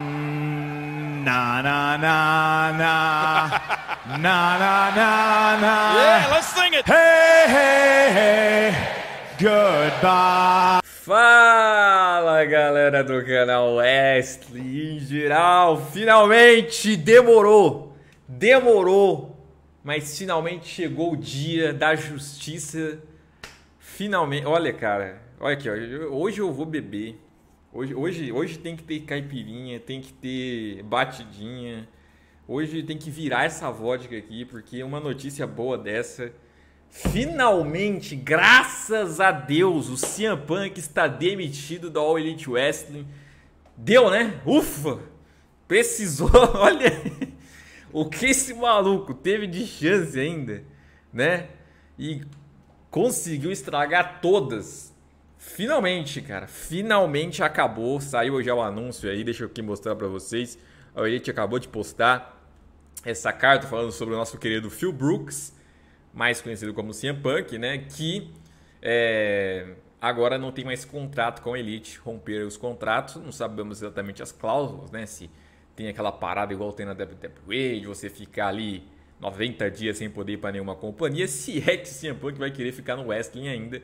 Na na na na na na na na. Yeah, let's sing it. Hey hey hey. Goodbye. Fala galera do canal Wesley em geral, finalmente demorou, demorou, mas finalmente chegou o dia da justiça. Finalmente, olha cara, olha aqui, hoje eu vou beber Hoje, hoje, hoje tem que ter caipirinha, tem que ter batidinha. Hoje tem que virar essa vodka aqui, porque uma notícia boa dessa. Finalmente, graças a Deus, o CM Punk está demitido da All Elite Wrestling. Deu, né? Ufa! Precisou, olha o que esse maluco teve de chance ainda, né? E conseguiu estragar todas Finalmente, cara, finalmente acabou. Saiu já o anúncio aí, deixa eu aqui mostrar para vocês. A Elite acabou de postar essa carta falando sobre o nosso querido Phil Brooks, mais conhecido como CM Punk, né? Que é, agora não tem mais contrato com a Elite, romperam os contratos, não sabemos exatamente as cláusulas, né? Se tem aquela parada igual tem na WWE, de você ficar ali 90 dias sem poder ir para nenhuma companhia, se é que CM Punk vai querer ficar no wrestling ainda.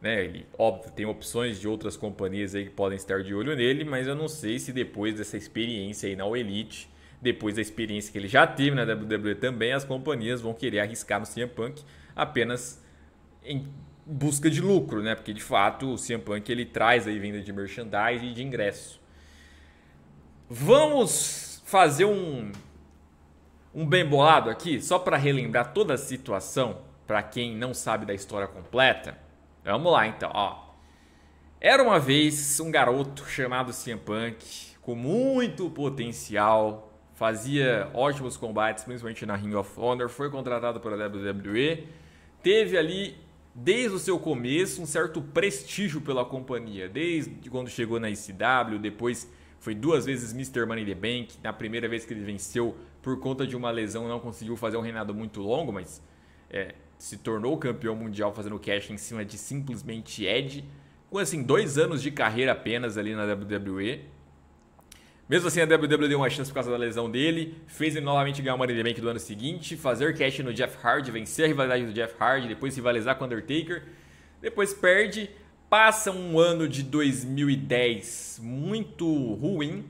Né? Ele, óbvio, tem opções de outras companhias aí que podem estar de olho nele, mas eu não sei se depois dessa experiência aí na O Elite, depois da experiência que ele já teve na WWE também, as companhias vão querer arriscar no CM Punk apenas em busca de lucro, né? Porque de fato o CM Punk ele traz aí venda de merchandising e de ingresso. Vamos fazer um um bem bolado aqui, só para relembrar toda a situação para quem não sabe da história completa. Vamos lá então, ó. Era uma vez um garoto chamado CM Punk, com muito potencial, fazia ótimos combates, principalmente na Ring of Honor, foi contratado pela WWE, teve ali desde o seu começo um certo prestígio pela companhia, desde quando chegou na ICW, depois foi duas vezes Mr. Money the Bank, na primeira vez que ele venceu por conta de uma lesão não conseguiu fazer um reinado muito longo, mas é, se tornou campeão mundial fazendo cash em cima de simplesmente Ed, com assim dois anos de carreira apenas ali na WWE. Mesmo assim, a WWE deu uma chance por causa da lesão dele, fez ele novamente ganhar o Money in the Bank do ano seguinte, fazer cash no Jeff Hardy, vencer a rivalidade do Jeff Hardy, depois rivalizar com o Undertaker, depois perde, passa um ano de 2010 muito ruim,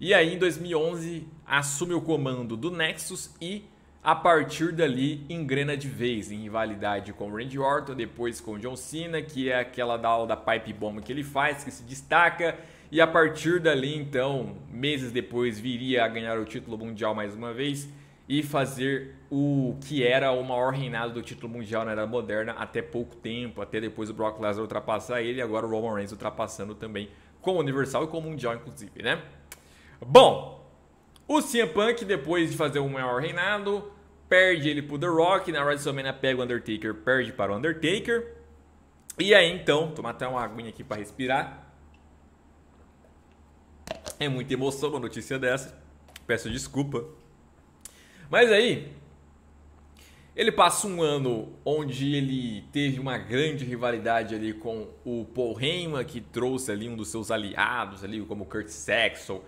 e aí em 2011 assume o comando do Nexus e a partir dali, engrena de vez em rivalidade com Randy Orton, depois com John Cena, que é aquela da, da pipe bomb que ele faz, que se destaca. E a partir dali, então, meses depois, viria a ganhar o título mundial mais uma vez e fazer o que era o maior reinado do título mundial na era moderna até pouco tempo, até depois o Brock Lesnar ultrapassar ele, e agora o Roman Reigns ultrapassando também com o Universal e com o Mundial, inclusive, né? Bom, o CM Punk, depois de fazer o maior é reinado, perde ele pro The Rock. Na WrestleMania pega o Undertaker, perde para o Undertaker. E aí então, tomar até uma aguinha aqui para respirar. É muita emoção uma notícia dessa. Peço desculpa. Mas aí, ele passa um ano onde ele teve uma grande rivalidade ali com o Paul Heyman, que trouxe ali um dos seus aliados ali, como Kurt Saxon,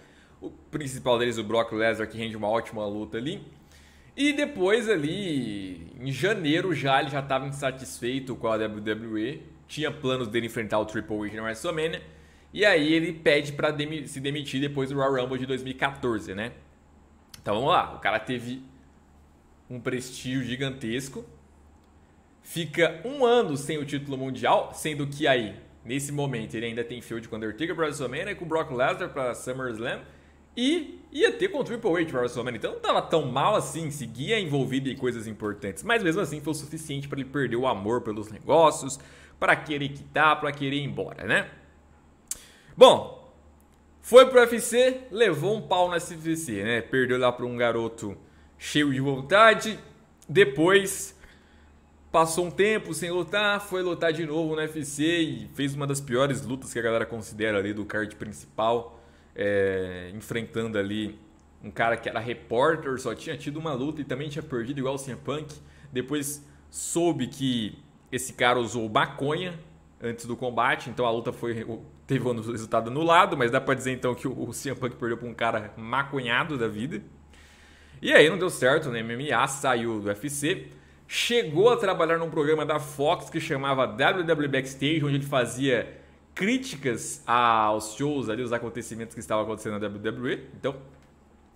o principal deles, o Brock Lesnar, que rende uma ótima luta ali. E depois ali, em janeiro já, ele já estava insatisfeito com a WWE. Tinha planos dele enfrentar o Triple H na WrestleMania. E aí ele pede para demi se demitir depois do Royal Rumble de 2014, né? Então vamos lá, o cara teve um prestígio gigantesco. Fica um ano sem o título mundial, sendo que aí, nesse momento, ele ainda tem field com Undertaker para WrestleMania, com Brock Lesnar para SummerSlam e ia ter contra o Triple H para WrestleMania, então não estava tão mal assim, seguia envolvido em coisas importantes. Mas mesmo assim foi o suficiente para ele perder o amor pelos negócios, para querer quitar, para querer ir embora, né? Bom, foi pro UFC, levou um pau na CFC, né? Perdeu lá para um garoto cheio de vontade. Depois passou um tempo sem lutar, foi lutar de novo no UFC e fez uma das piores lutas que a galera considera ali do card principal é, enfrentando ali um cara que era repórter, só tinha tido uma luta e também tinha perdido igual o CM Punk. Depois soube que esse cara usou maconha antes do combate, então a luta foi teve um resultado anulado, mas dá para dizer então que o CM Punk perdeu para um cara maconhado da vida. E aí não deu certo, né? MMA saiu do UFC, chegou a trabalhar num programa da Fox que chamava WWE Backstage, onde ele fazia críticas aos shows ali, os acontecimentos que estavam acontecendo na WWE. Então,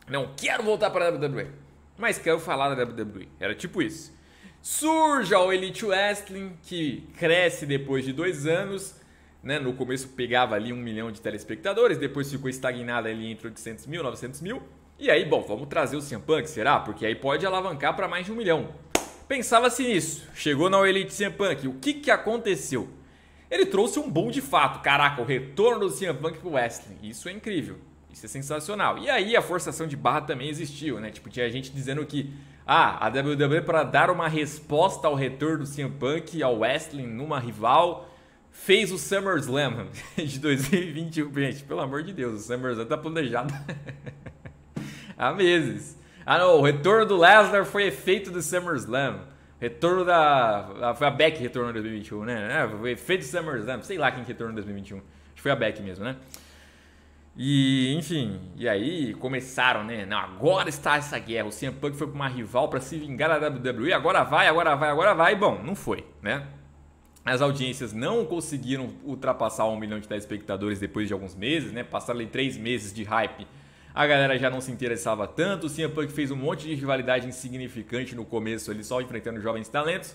não quero voltar para a WWE, mas quero falar da WWE. Era tipo isso. Surge o Elite Wrestling, que cresce depois de dois anos. Né? No começo pegava ali um milhão de telespectadores, depois ficou estagnado ali entre 800 mil, 900 mil. E aí, bom, vamos trazer o CM Punk, será? Porque aí pode alavancar para mais de um milhão. Pensava-se nisso. Chegou na Elite CM Punk. O que, que aconteceu? ele trouxe um boom de fato. Caraca, o retorno do CM Punk pro wrestling. Isso é incrível. Isso é sensacional. E aí a forçação de barra também existiu, né? Tipo, tinha gente dizendo que ah, a WWE para dar uma resposta ao retorno do CM Punk ao wrestling numa rival fez o SummerSlam de 2021. Gente, pelo amor de Deus, o SummerSlam tá planejado há meses. Ah, não, o retorno do Lesnar foi efeito do SummerSlam. Retorno da. Foi a Beck retornou em 2021, né? É, foi Fade Summer Slam, sei lá quem retornou em 2021. Acho que foi a Beck mesmo, né? E, enfim, e aí começaram, né? Não, agora está essa guerra. O CM Punk foi para uma rival para se vingar da WWE. Agora vai, agora vai, agora vai. E, bom, não foi, né? As audiências não conseguiram ultrapassar um milhão de telespectadores depois de alguns meses, né? Passaram em três meses de hype a galera já não se interessava tanto. O CM Punk fez um monte de rivalidade insignificante no começo, ele só enfrentando jovens talentos.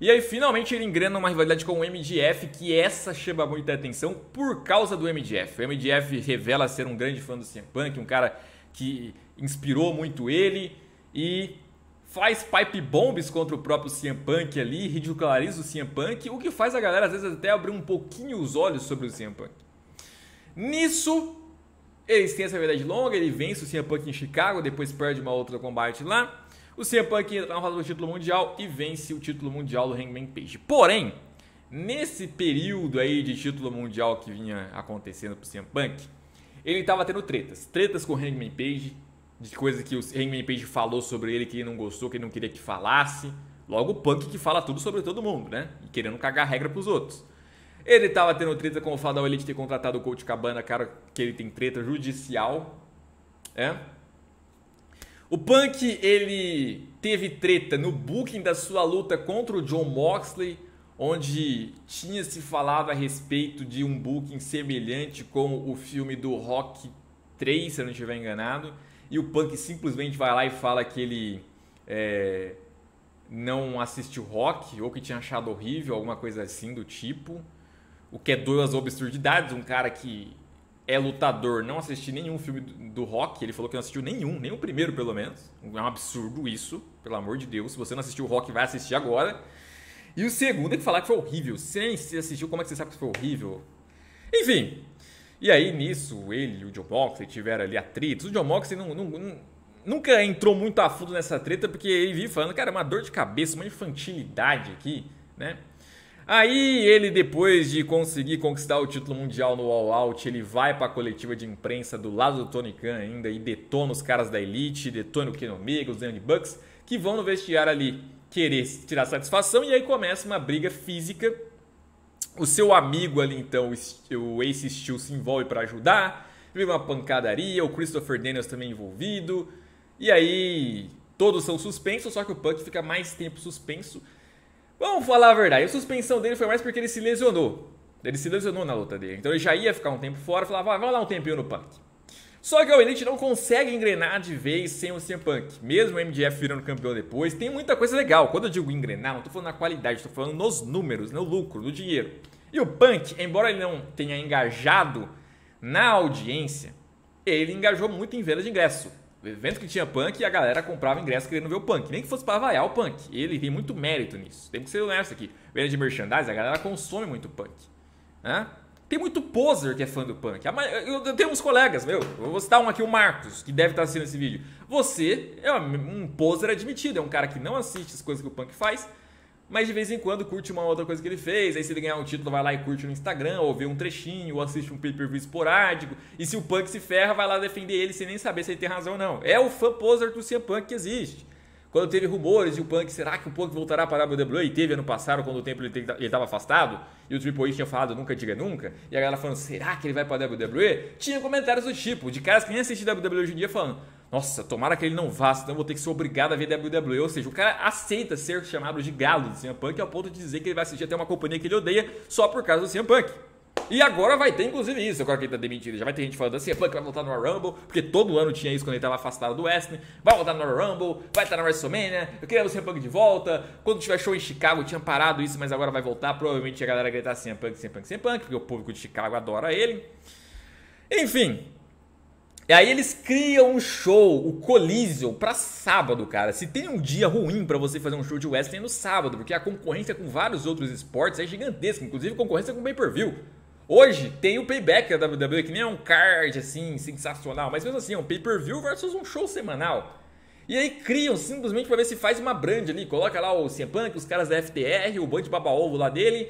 E aí, finalmente, ele engrena uma rivalidade com o MDF, que essa chama muita atenção por causa do MDF. O MDF revela ser um grande fã do CM Punk, um cara que inspirou muito ele e faz pipe bombs contra o próprio CM Punk ali, ridiculariza o CM Punk, o que faz a galera às vezes até abrir um pouquinho os olhos sobre o CM Punk. Nisso, eles têm essa verdade longa, ele vence o CM Punk em Chicago, depois perde uma outra combate lá. O CM Punk entra na roda do título mundial e vence o título mundial do Hangman Page. Porém, nesse período aí de título mundial que vinha acontecendo pro CM Punk, ele estava tendo tretas. Tretas com o Hangman Page, de coisas que o Hangman Page falou sobre ele que ele não gostou, que ele não queria que falasse. Logo o Punk que fala tudo sobre todo mundo, né? E querendo cagar regra pros outros. Ele tava tendo treta com o fato da Elite ter contratado o Coach Cabana, cara, que ele tem treta judicial. É? O Punk, ele teve treta no booking da sua luta contra o John Moxley, onde tinha se falado a respeito de um booking semelhante com o filme do Rock 3, se eu não estiver enganado, e o Punk simplesmente vai lá e fala que ele é, não assistiu Rock ou que tinha achado horrível, alguma coisa assim do tipo o que é duas absurdidades um cara que é lutador, não assistiu nenhum filme do Rock, ele falou que não assistiu nenhum, nem o primeiro pelo menos. É um absurdo isso, pelo amor de Deus. Se você não assistiu o Rock, vai assistir agora. E o segundo é que falar que foi horrível. Sem se assistiu, como é que você sabe que foi horrível? Enfim. E aí, nisso, ele e o John Moxley tiveram ali atritos. O John Moxley não, não, nunca entrou muito a fundo nessa treta, porque ele vinha falando, cara, é uma dor de cabeça, uma infantilidade aqui, né? Aí ele, depois de conseguir conquistar o título mundial no All Out, ele vai para a coletiva de imprensa do lado do Tony Khan ainda e detona os caras da Elite, detona o Ken Omega, os Young Bucks, que vão no vestiário ali querer tirar satisfação e aí começa uma briga física. O seu amigo ali então, o Ace Steel, se envolve para ajudar, vira uma pancadaria, o Christopher Daniels também envolvido, e aí todos são suspensos, só que o Punk fica mais tempo suspenso Vamos falar a verdade, a suspensão dele foi mais porque ele se lesionou. Ele se lesionou na luta dele. Então ele já ia ficar um tempo fora, falava, ah, vai lá um tempinho no Punk. Só que o Elite não consegue engrenar de vez sem o CM Punk. Mesmo o MDF virando campeão depois, tem muita coisa legal. Quando eu digo engrenar, não estou falando na qualidade, estou falando nos números, no lucro, no dinheiro. E o Punk, embora ele não tenha engajado na audiência, ele engajou muito em venda de ingresso. Evento que tinha punk e a galera comprava ingresso querendo ver o punk. Nem que fosse para vaiar o punk. Ele tem muito mérito nisso. Tem que ser honesto aqui. Venda de merchandising, a galera consome muito punk. Né? Tem muito poser que é fã do punk. Eu tenho uns colegas, meu. Eu vou citar um aqui, o Marcos, que deve estar assistindo esse vídeo. Você é um poser admitido, é um cara que não assiste as coisas que o punk faz, mas de vez em quando curte uma outra coisa que ele fez, aí se ele ganhar um título, vai lá e curte no Instagram, ou vê um trechinho, ou assiste um pay-per-view esporádico, e se o Punk se ferra, vai lá defender ele sem nem saber se ele tem razão ou não. É o fã poser do CM Punk que existe. Quando teve rumores de o Punk, será que o Punk voltará para a WWE? E teve ano passado, quando o tempo ele estava afastado, e o Triple H tinha falado nunca diga nunca, e a galera falando, será que ele vai para a WWE? Tinha comentários do tipo, de caras que nem assistem WWE hoje em dia falando, nossa, tomara que ele não vá, senão eu vou ter que ser obrigado a ver WWE. Ou seja, o cara aceita ser chamado de galo do CM Punk ao ponto de dizer que ele vai assistir até uma companhia que ele odeia só por causa do CM Punk. E agora vai ter, inclusive, isso. Agora que ele tá demitido, já vai ter gente falando assim: Punk vai voltar no Rumble, porque todo ano tinha isso quando ele tava afastado do Wrestling. Vai voltar no Rumble, vai estar na WrestleMania. Eu queria o CM Punk de volta. Quando tiver show em Chicago, tinha parado isso, mas agora vai voltar. Provavelmente a galera gritar CM Punk, CM Punk, CM Punk, porque o público de Chicago adora ele. Enfim, e aí eles criam um show, o Coliseum, para sábado, cara. Se tem um dia ruim para você fazer um show de wrestling é no sábado, porque a concorrência com vários outros esportes é gigantesca, inclusive concorrência com pay-per-view. Hoje tem o payback da WWE, que nem é um card assim, sensacional, mas mesmo assim é um pay-per-view versus um show semanal. E aí criam simplesmente para ver se faz uma brand ali, coloca lá o CM Punk, os caras da FTR, o Band Baba Ovo lá dele,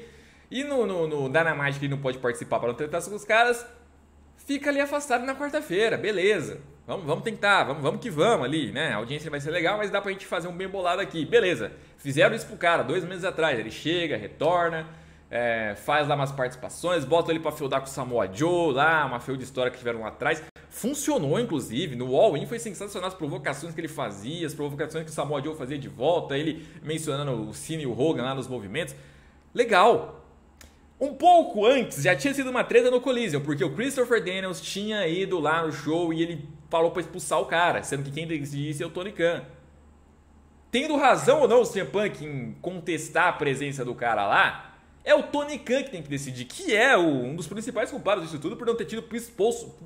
e no, no, no Dynamite que ele não pode participar para não tentar com os caras, fica ali afastado na quarta-feira, beleza. Vamos, vamos tentar, vamos, vamos que vamos ali, né? A audiência vai ser legal, mas dá pra gente fazer um bem bolado aqui. Beleza, fizeram isso pro cara dois meses atrás. Ele chega, retorna, é, faz lá umas participações, bota ele pra feudar com o Samoa Joe lá, uma feud história que tiveram lá atrás. Funcionou, inclusive, no All-In foi sensacional as provocações que ele fazia, as provocações que o Samoa Joe fazia de volta, ele mencionando o Cine e o Hogan lá nos movimentos. Legal, um pouco antes já tinha sido uma treta no Coliseum, porque o Christopher Daniels tinha ido lá no show e ele falou para expulsar o cara, sendo que quem decidisse é o Tony Khan. Tendo razão ou não o CM Punk em contestar a presença do cara lá, é o Tony Khan que tem que decidir, que é o, um dos principais culpados disso tudo por não ter tido expulso.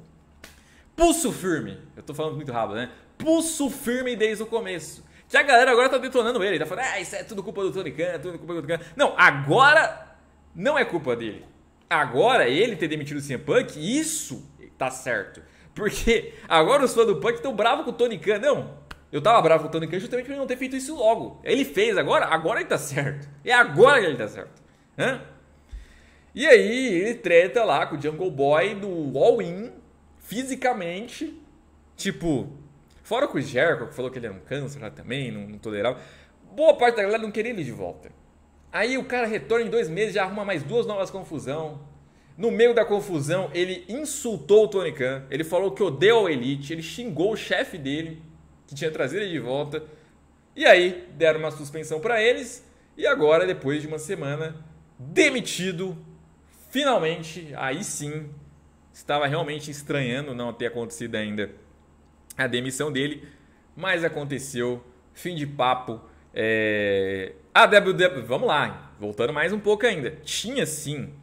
Pulso firme. Eu tô falando muito rápido, né? Pulso firme desde o começo. Que a galera agora tá detonando ele, tá falando, ah, isso é tudo culpa do Tony Khan, é tudo culpa do Tony Khan. Não, agora não é culpa dele. Agora, ele ter demitido o CM Punk, isso tá certo. Porque agora os fãs do Punk estão bravos com o Tony Khan. Não, eu tava bravo com o Tony Khan justamente por ele não ter feito isso logo. Ele fez agora, agora ele tá certo. É agora que ele tá certo. Hã? E aí ele treta lá com o Jungle Boy do All-In, fisicamente. Tipo, fora com o Jericho, que falou que ele era um câncer lá também, não, não tolerava. Boa parte da galera não queria ele de volta. Aí o cara retorna em dois meses, já arruma mais duas novas confusão. No meio da confusão, ele insultou o Tony Khan, ele falou que odeia o Elite, ele xingou o chefe dele, que tinha trazido ele de volta. E aí deram uma suspensão para eles, e agora, depois de uma semana, demitido, finalmente, aí sim, estava realmente estranhando não ter acontecido ainda a demissão dele, mas aconteceu, fim de papo é, a ah, WWE, vamos lá, voltando mais um pouco ainda. Tinha sim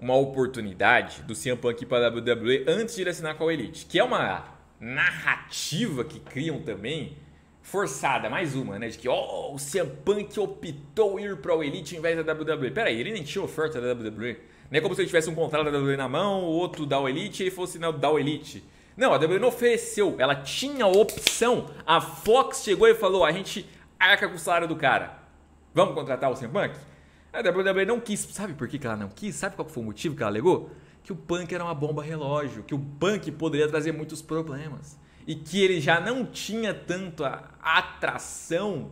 uma oportunidade do CM Punk ir para a WWE antes de ele assinar com a Elite, que é uma narrativa que criam também, forçada, mais uma, né? De que, oh, o CM Punk optou ir para o Elite em vez da WWE. Peraí, ele nem tinha oferta da WWE. Não é como se ele tivesse um contrato da WWE na mão, o outro da Elite e ele fosse na né, da Elite. Não, a WWE não ofereceu, ela tinha opção. A Fox chegou e falou: a gente arca com o salário do cara. Vamos contratar o Sam Punk? A WWE não quis. Sabe por que ela não quis? Sabe qual foi o motivo que ela alegou? Que o Punk era uma bomba relógio, que o Punk poderia trazer muitos problemas. E que ele já não tinha tanto a atração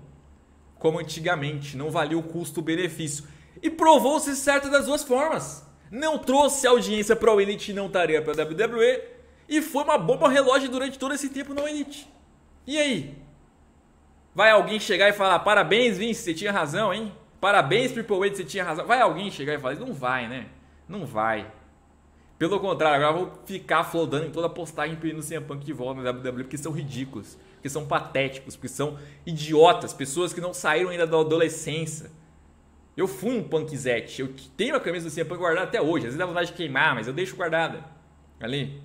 como antigamente. Não valia o custo-benefício. E provou-se certo das duas formas. Não trouxe audiência para o Elite e não estaria para a WWE. E foi uma bomba relógio durante todo esse tempo no Elite. E aí? Vai alguém chegar e falar, parabéns, Vince, você tinha razão, hein? Parabéns, Triple Wade, você tinha razão. Vai alguém chegar e falar Não vai, né? Não vai. Pelo contrário, agora eu vou ficar flodando em toda a postagem pedindo CM Punk de volta na WWE, porque são ridículos, porque são patéticos, porque são idiotas, pessoas que não saíram ainda da adolescência. Eu fui um punkzete, eu tenho a camisa do CM Punk guardada até hoje, às vezes dá vontade de queimar, mas eu deixo guardada. Ali,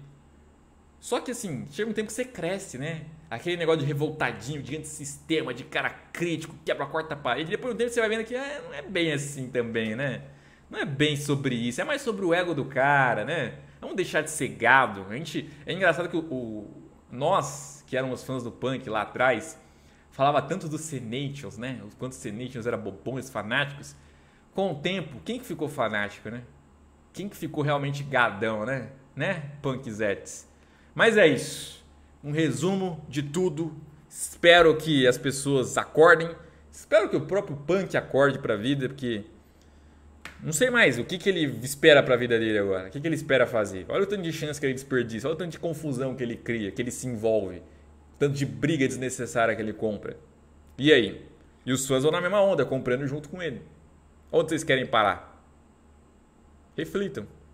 só que assim, chega um tempo que você cresce, né? Aquele negócio de revoltadinho, de grande sistema, de cara crítico, quebra a quarta parede. Depois um tempo você vai vendo que é, não é bem assim também, né? Não é bem sobre isso, é mais sobre o ego do cara, né? Vamos deixar de ser gado. A gente, é engraçado que o, o nós, que éramos fãs do punk lá atrás, falava tanto dos Senations, né? Os quantos Senations eram bobões, fanáticos. Com o tempo, quem que ficou fanático, né? Quem que ficou realmente gadão, né? Né? Punkzetes. Mas é isso. Um resumo de tudo. Espero que as pessoas acordem. Espero que o próprio punk acorde para a vida, porque não sei mais o que, que ele espera para a vida dele agora. O que, que ele espera fazer? Olha o tanto de chance que ele desperdiça, olha o tanto de confusão que ele cria, que ele se envolve, tanto de briga desnecessária que ele compra. E aí? E os fãs vão na mesma onda, comprando junto com ele. Onde vocês querem parar? Reflitam.